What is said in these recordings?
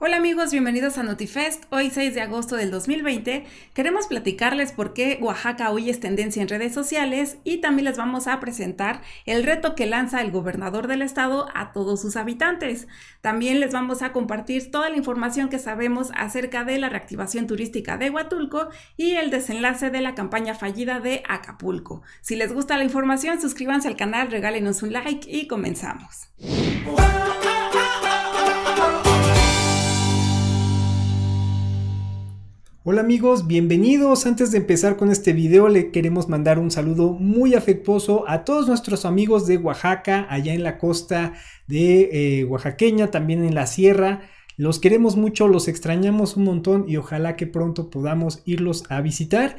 Hola amigos, bienvenidos a NotiFest. Hoy 6 de agosto del 2020 queremos platicarles por qué Oaxaca hoy es tendencia en redes sociales y también les vamos a presentar el reto que lanza el gobernador del estado a todos sus habitantes. También les vamos a compartir toda la información que sabemos acerca de la reactivación turística de Huatulco y el desenlace de la campaña fallida de Acapulco. Si les gusta la información, suscríbanse al canal, regálenos un like y comenzamos. Hola amigos, bienvenidos. Antes de empezar con este video le queremos mandar un saludo muy afectuoso a todos nuestros amigos de Oaxaca, allá en la costa de eh, Oaxaqueña, también en la sierra. Los queremos mucho, los extrañamos un montón y ojalá que pronto podamos irlos a visitar.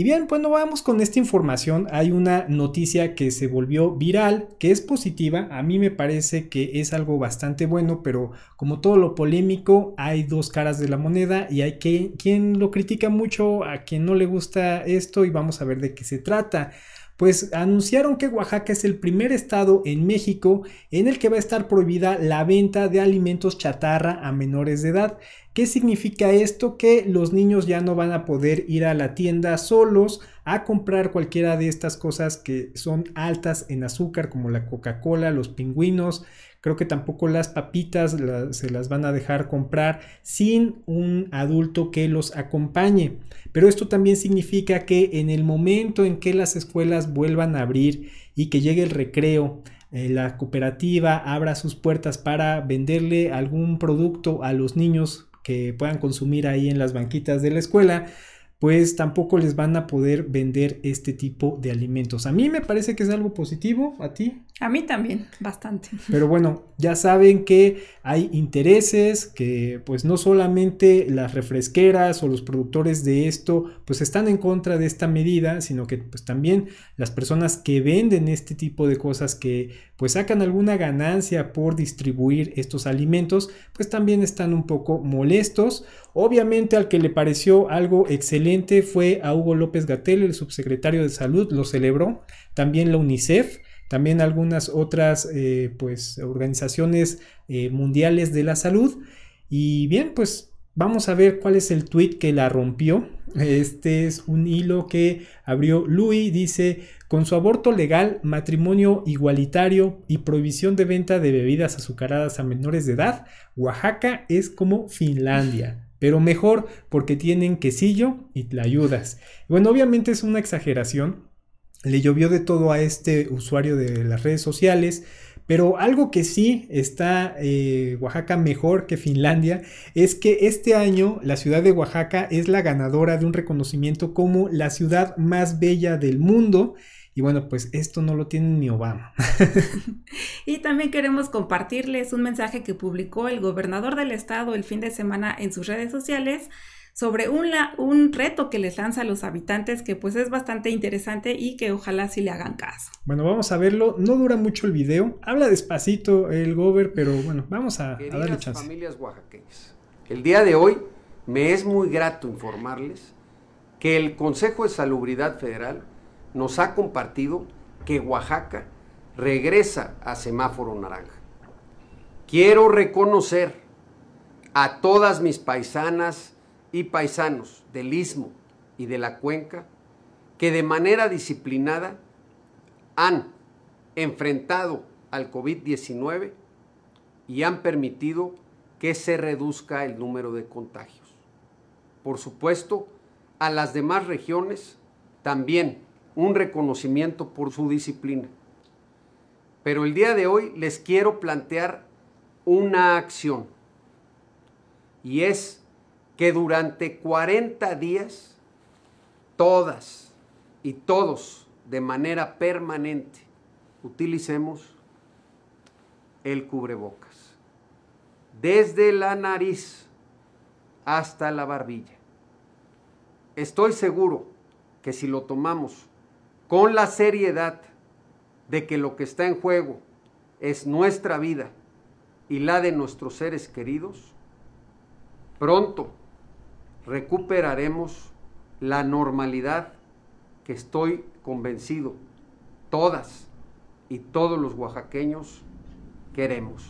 Y bien, bueno, vamos con esta información. Hay una noticia que se volvió viral, que es positiva. A mí me parece que es algo bastante bueno, pero como todo lo polémico, hay dos caras de la moneda y hay que, quien lo critica mucho, a quien no le gusta esto y vamos a ver de qué se trata pues anunciaron que Oaxaca es el primer estado en México en el que va a estar prohibida la venta de alimentos chatarra a menores de edad. ¿Qué significa esto? Que los niños ya no van a poder ir a la tienda solos a comprar cualquiera de estas cosas que son altas en azúcar como la Coca-Cola, los pingüinos, Creo que tampoco las papitas se las van a dejar comprar sin un adulto que los acompañe. Pero esto también significa que en el momento en que las escuelas vuelvan a abrir y que llegue el recreo, eh, la cooperativa abra sus puertas para venderle algún producto a los niños que puedan consumir ahí en las banquitas de la escuela, pues tampoco les van a poder vender este tipo de alimentos. A mí me parece que es algo positivo, a ti. A mí también, bastante. Pero bueno, ya saben que hay intereses que pues no solamente las refresqueras o los productores de esto pues están en contra de esta medida, sino que pues también las personas que venden este tipo de cosas que pues sacan alguna ganancia por distribuir estos alimentos pues también están un poco molestos. Obviamente al que le pareció algo excelente fue a Hugo López Gatel, el subsecretario de Salud, lo celebró, también la UNICEF también algunas otras eh, pues, organizaciones eh, mundiales de la salud. Y bien, pues vamos a ver cuál es el tweet que la rompió. Este es un hilo que abrió Louis, dice, con su aborto legal, matrimonio igualitario y prohibición de venta de bebidas azucaradas a menores de edad, Oaxaca es como Finlandia pero mejor porque tienen quesillo y te ayudas. Bueno, obviamente es una exageración, le llovió de todo a este usuario de las redes sociales. Pero algo que sí está eh, Oaxaca mejor que Finlandia es que este año la ciudad de Oaxaca es la ganadora de un reconocimiento como la ciudad más bella del mundo. Y bueno, pues esto no lo tiene ni Obama. y también queremos compartirles un mensaje que publicó el gobernador del estado el fin de semana en sus redes sociales sobre un, un reto que les lanza a los habitantes que pues es bastante interesante y que ojalá sí le hagan caso. Bueno, vamos a verlo. No dura mucho el video. Habla despacito el gober, pero bueno, vamos a, a darle chance. familias oaxaqueñas, el día de hoy me es muy grato informarles que el Consejo de Salubridad Federal nos ha compartido que Oaxaca regresa a semáforo naranja. Quiero reconocer a todas mis paisanas y paisanos del istmo y de la cuenca que de manera disciplinada han enfrentado al COVID-19 y han permitido que se reduzca el número de contagios. Por supuesto, a las demás regiones también un reconocimiento por su disciplina. Pero el día de hoy les quiero plantear una acción y es que durante 40 días todas y todos de manera permanente utilicemos el cubrebocas. Desde la nariz hasta la barbilla. Estoy seguro que si lo tomamos con la seriedad de que lo que está en juego es nuestra vida y la de nuestros seres queridos, pronto recuperaremos la normalidad que estoy convencido todas y todos los oaxaqueños queremos.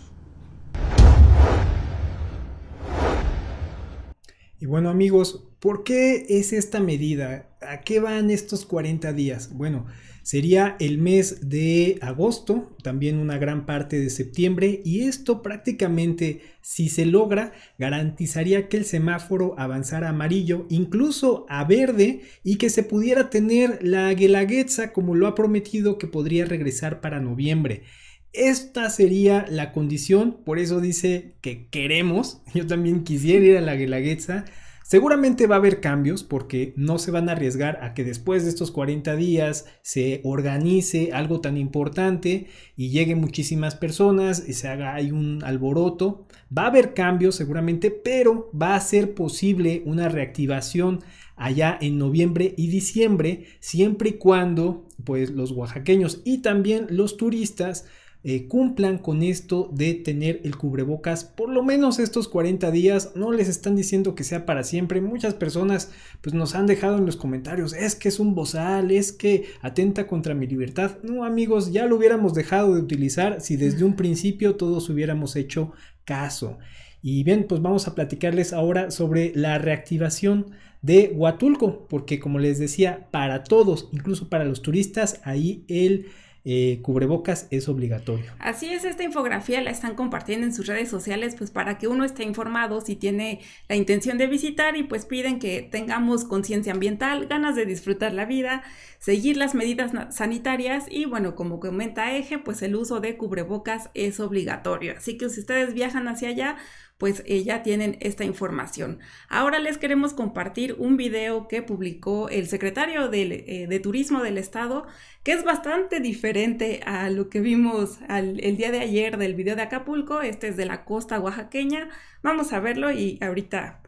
Y bueno amigos, ¿por qué es esta medida ¿a qué van estos 40 días? Bueno, sería el mes de agosto, también una gran parte de septiembre, y esto prácticamente, si se logra, garantizaría que el semáforo avanzara a amarillo, incluso a verde, y que se pudiera tener la Guelaguetza como lo ha prometido que podría regresar para noviembre. Esta sería la condición, por eso dice que queremos, yo también quisiera ir a la Guelaguetza, Seguramente va a haber cambios porque no se van a arriesgar a que después de estos 40 días se organice algo tan importante y lleguen muchísimas personas y se haga ahí un alboroto. Va a haber cambios seguramente, pero va a ser posible una reactivación allá en noviembre y diciembre, siempre y cuando pues los oaxaqueños y también los turistas eh, cumplan con esto de tener el cubrebocas por lo menos estos 40 días. No les están diciendo que sea para siempre. Muchas personas pues nos han dejado en los comentarios, es que es un bozal, es que atenta contra mi libertad. No amigos, ya lo hubiéramos dejado de utilizar si desde un principio todos hubiéramos hecho caso. Y bien, pues vamos a platicarles ahora sobre la reactivación de Huatulco, porque como les decía, para todos, incluso para los turistas, ahí el eh, cubrebocas es obligatorio. Así es, esta infografía la están compartiendo en sus redes sociales, pues para que uno esté informado si tiene la intención de visitar y pues piden que tengamos conciencia ambiental, ganas de disfrutar la vida, seguir las medidas sanitarias y bueno, como comenta Eje, pues el uso de cubrebocas es obligatorio. Así que si ustedes viajan hacia allá, pues eh, ya tienen esta información. Ahora les queremos compartir un video que publicó el secretario eh, de Turismo del Estado, que es bastante diferente a lo que vimos el día de ayer del video de Acapulco. Este es de la costa oaxaqueña. Vamos a verlo y ahorita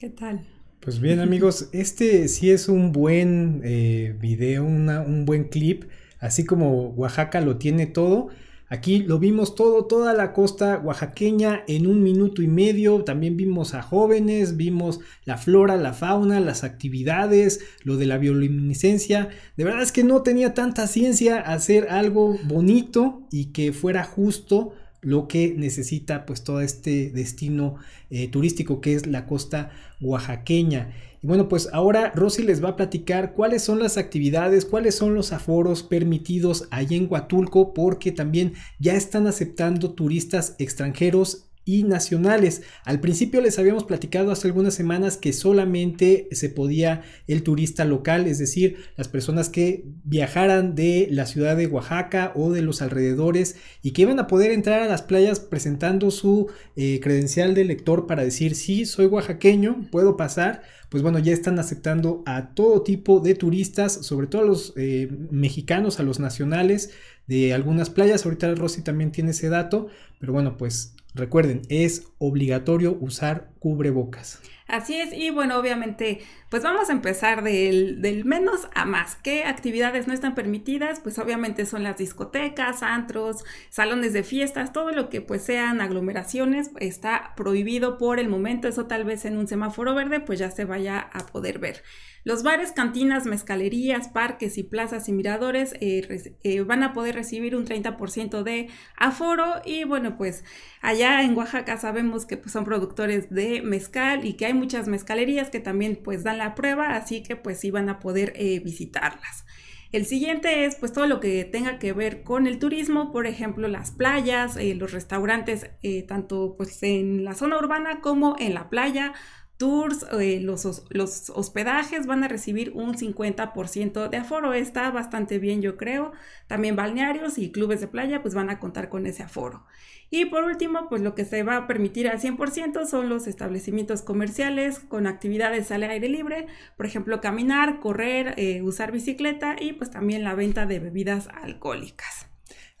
¿Qué tal? Pues bien amigos, este sí es un buen eh, video, un buen clip, así como Oaxaca lo tiene todo. Aquí lo vimos todo, toda la costa oaxaqueña en un minuto y medio. También vimos a jóvenes, vimos la flora, la fauna, las actividades, lo de la bioluminiscencia. De verdad es que no tenía tanta ciencia hacer algo bonito y que fuera justo lo que necesita pues todo este destino eh, turístico que es la costa oaxaqueña. Y bueno, pues ahora Rosy les va a platicar cuáles son las actividades, cuáles son los aforos permitidos ahí en Huatulco, porque también ya están aceptando turistas extranjeros y nacionales. Al principio les habíamos platicado hace algunas semanas que solamente se podía el turista local, es decir, las personas que viajaran de la ciudad de Oaxaca o de los alrededores y que iban a poder entrar a las playas presentando su eh, credencial de lector para decir, sí, soy oaxaqueño, puedo pasar. Pues bueno, ya están aceptando a todo tipo de turistas, sobre todo a los eh, mexicanos, a los nacionales de algunas playas. Ahorita Rossi también tiene ese dato, pero bueno, pues Recuerden, es obligatorio usar cubrebocas. Así es, y bueno, obviamente, pues vamos a empezar del, menos a más. ¿Qué actividades no están permitidas? Pues obviamente son las discotecas, antros, salones de fiestas, todo lo que pues sean aglomeraciones está prohibido por el momento. Eso tal vez en un semáforo verde pues ya se vaya a poder ver. Los bares, cantinas, mezcalerías, parques y plazas y miradores eh, eh, van a poder recibir un 30% de aforo y bueno, pues allá en Oaxaca sabemos que pues, son productores de mezcal y que hay muchas mezcalerías que también pues dan la prueba, así que pues iban van a poder eh, visitarlas. El siguiente es pues todo lo que tenga que ver con el turismo, por ejemplo las playas, eh, los restaurantes, eh, tanto pues en la zona urbana como en la playa, tours, eh, los, hospedajes van a recibir un 50% de aforo. Está bastante bien, yo creo. También balnearios y clubes de playa pues van a contar con ese aforo. Y por último, pues lo que se va a permitir al 100% son los establecimientos comerciales con actividades al aire libre, por ejemplo, caminar, correr, eh, usar bicicleta y pues también la venta de bebidas alcohólicas.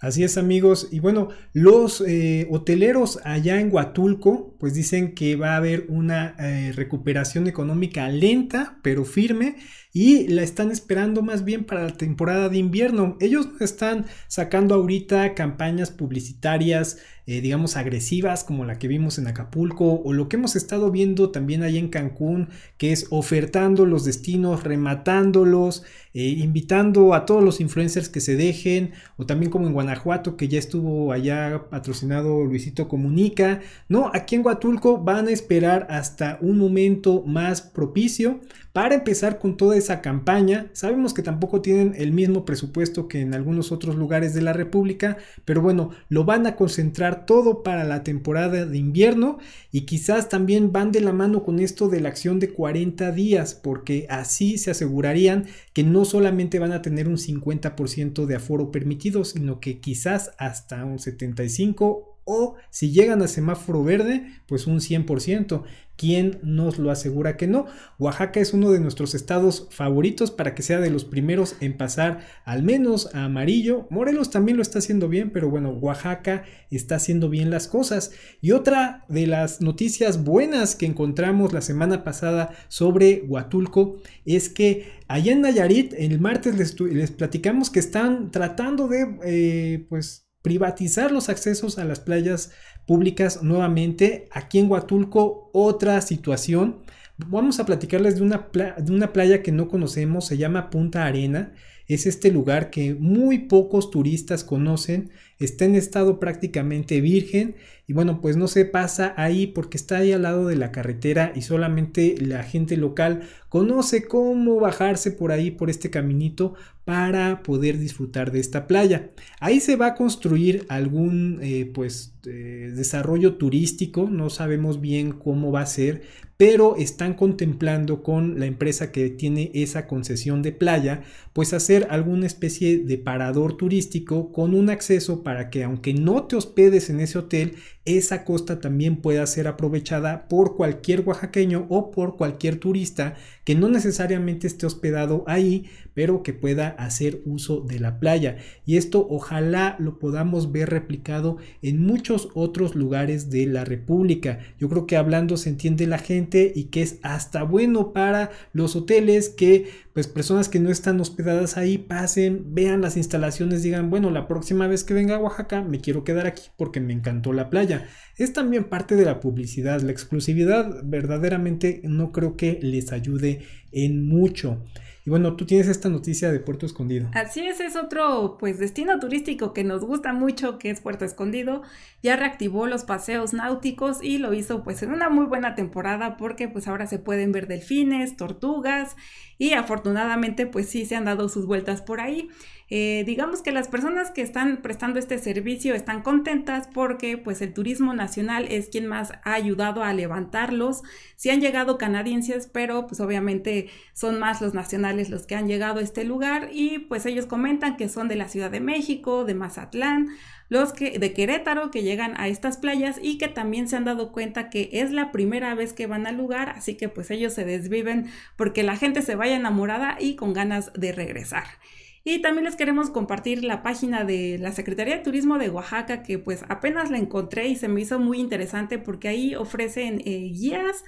Así es amigos, y bueno, los eh, hoteleros allá en Huatulco pues dicen que va a haber una eh, recuperación económica lenta pero firme y la están esperando más bien para la temporada de invierno. Ellos están sacando ahorita campañas publicitarias eh, digamos, agresivas como la que vimos en Acapulco o lo que hemos estado viendo también ahí en Cancún, que es ofertando los destinos, rematándolos, eh, invitando a todos los influencers que se dejen, o también como en Guanajuato, que ya estuvo allá patrocinado Luisito Comunica. No, aquí en Huatulco van a esperar hasta un momento más propicio para empezar con toda esa campaña. Sabemos que tampoco tienen el mismo presupuesto que en algunos otros lugares de la República, pero bueno, lo van a concentrar todo para la temporada de invierno y quizás también van de la mano con esto de la acción de 40 días, porque así se asegurarían que no solamente van a tener un 50% de aforo permitido, sino que quizás hasta un 75 o si llegan a semáforo verde, pues un 100%. ¿Quién nos lo asegura que no? Oaxaca es uno de nuestros estados favoritos para que sea de los primeros en pasar al menos a amarillo. Morelos también lo está haciendo bien, pero bueno, Oaxaca está haciendo bien las cosas. Y otra de las noticias buenas que encontramos la semana pasada sobre Huatulco es que allá en Nayarit, el martes les, platicamos que están tratando de eh, pues privatizar los accesos a las playas públicas nuevamente. Aquí en Huatulco, otra situación. Vamos a platicarles de una, de una playa que no conocemos, se llama Punta Arena es este lugar que muy pocos turistas conocen, está en estado prácticamente virgen y bueno, pues no se pasa ahí porque está ahí al lado de la carretera y solamente la gente local conoce cómo bajarse por ahí, por este caminito para poder disfrutar de esta playa. Ahí se va a construir algún eh, pues eh, desarrollo turístico, no sabemos bien cómo va a ser, pero están contemplando con la empresa que tiene esa concesión de playa, pues hacer alguna especie de parador turístico con un acceso para que aunque no te hospedes en ese hotel, esa costa también pueda ser aprovechada por cualquier oaxaqueño o por cualquier turista que no necesariamente esté hospedado ahí, pero que pueda hacer uso de la playa. Y esto ojalá lo podamos ver replicado en muchos otros lugares de la República. Yo creo que hablando se entiende la gente y que es hasta bueno para los hoteles que pues personas que no están hospedadas ahí pasen, vean las instalaciones, digan, bueno, la próxima vez que venga a Oaxaca me quiero quedar aquí porque me encantó la playa. Es también parte de la publicidad. La exclusividad verdaderamente no creo que les ayude en mucho. Y bueno, tú tienes esta noticia de Puerto Escondido. Así es, es otro pues destino turístico que nos gusta mucho, que es Puerto Escondido. Ya reactivó los paseos náuticos y lo hizo pues en una muy buena temporada porque pues ahora se pueden ver delfines, tortugas y afortunadamente pues sí se han dado sus vueltas por ahí. Eh, digamos que las personas que están prestando este servicio están contentas porque pues el turismo nacional es quien más ha ayudado a levantarlos. Sí han llegado canadienses, pero pues obviamente son más los nacionales los que han llegado a este lugar y pues ellos comentan que son de la Ciudad de México, de Mazatlán, los que de Querétaro que llegan a estas playas y que también se han dado cuenta que es la primera vez que van al lugar, así que pues ellos se desviven porque la gente se vaya enamorada y con ganas de regresar. Y también les queremos compartir la página de la Secretaría de Turismo de Oaxaca que pues apenas la encontré y se me hizo muy interesante porque ahí ofrecen eh, guías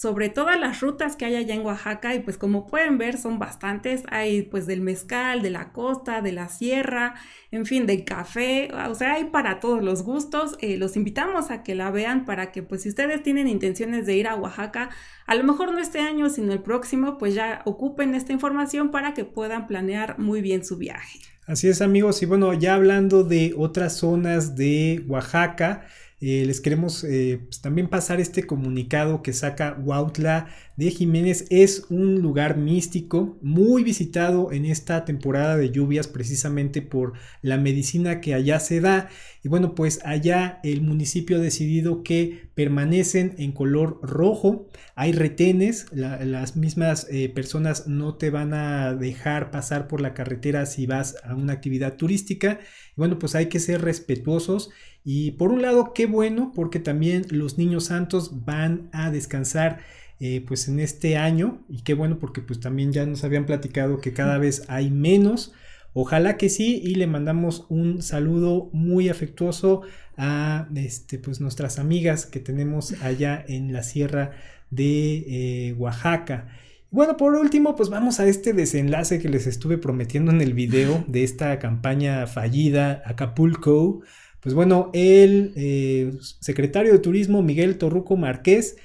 sobre todas las rutas que hay allá en Oaxaca y pues como pueden ver son bastantes, hay pues del mezcal, de la costa, de la sierra, en fin, del café, o sea, hay para todos los gustos, eh, los invitamos a que la vean para que pues si ustedes tienen intenciones de ir a Oaxaca, a lo mejor no este año, sino el próximo, pues ya ocupen esta información para que puedan planear muy bien su viaje. Así es amigos, y bueno, ya hablando de otras zonas de Oaxaca, eh, les queremos eh, pues, también pasar este comunicado que saca Huautla de Jiménez. Es un lugar místico, muy visitado en esta temporada de lluvias precisamente por la medicina que allá se da. Y bueno, pues allá el municipio ha decidido que permanecen en color rojo, hay retenes, las mismas eh, personas no te van a dejar pasar por la carretera si vas a una actividad turística. Y bueno, pues hay que ser respetuosos y por un lado, qué bueno, porque también los niños santos van a descansar eh, pues en este año. Y qué bueno, porque pues también ya nos habían platicado que cada vez hay menos. Ojalá que sí y le mandamos un saludo muy afectuoso a este, pues, nuestras amigas que tenemos allá en la sierra de eh, Oaxaca. Bueno, por último, pues vamos a este desenlace que les estuve prometiendo en el video de esta campaña fallida Acapulco. Pues bueno, el eh, secretario de Turismo, Miguel Torruco Márquez,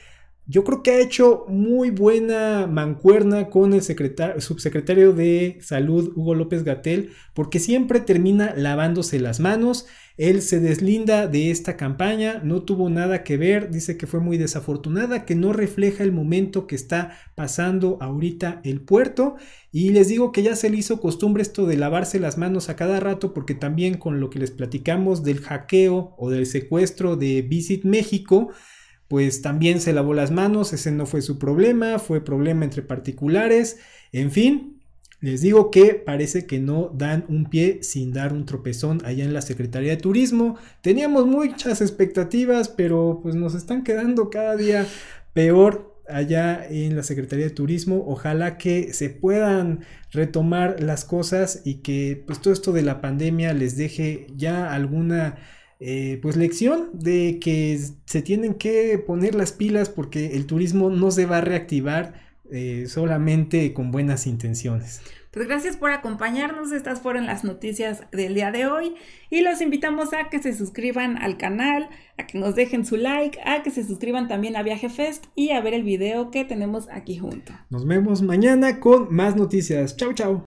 yo creo que ha hecho muy buena mancuerna con el subsecretario de Salud, Hugo López Gatel, porque siempre termina lavándose las manos él se deslinda de esta campaña, no tuvo nada que ver, dice que fue muy desafortunada, que no refleja el momento que está pasando ahorita el puerto. Y les digo que ya se le hizo costumbre esto de lavarse las manos a cada rato, porque también con lo que les platicamos del hackeo o del secuestro de Visit México, pues también se lavó las manos, ese no fue su problema, fue problema entre particulares, en fin, les digo que parece que no dan un pie sin dar un tropezón allá en la Secretaría de Turismo. Teníamos muchas expectativas, pero pues nos están quedando cada día peor allá en la Secretaría de Turismo. Ojalá que se puedan retomar las cosas y que pues todo esto de la pandemia les deje ya alguna eh, pues lección de que se tienen que poner las pilas porque el turismo no se va a reactivar eh, solamente con buenas intenciones. Pues gracias por acompañarnos. Estas fueron las noticias del día de hoy y los invitamos a que se suscriban al canal, a que nos dejen su like, a que se suscriban también a Viaje Fest y a ver el video que tenemos aquí junto. Nos vemos mañana con más noticias. Chau, chao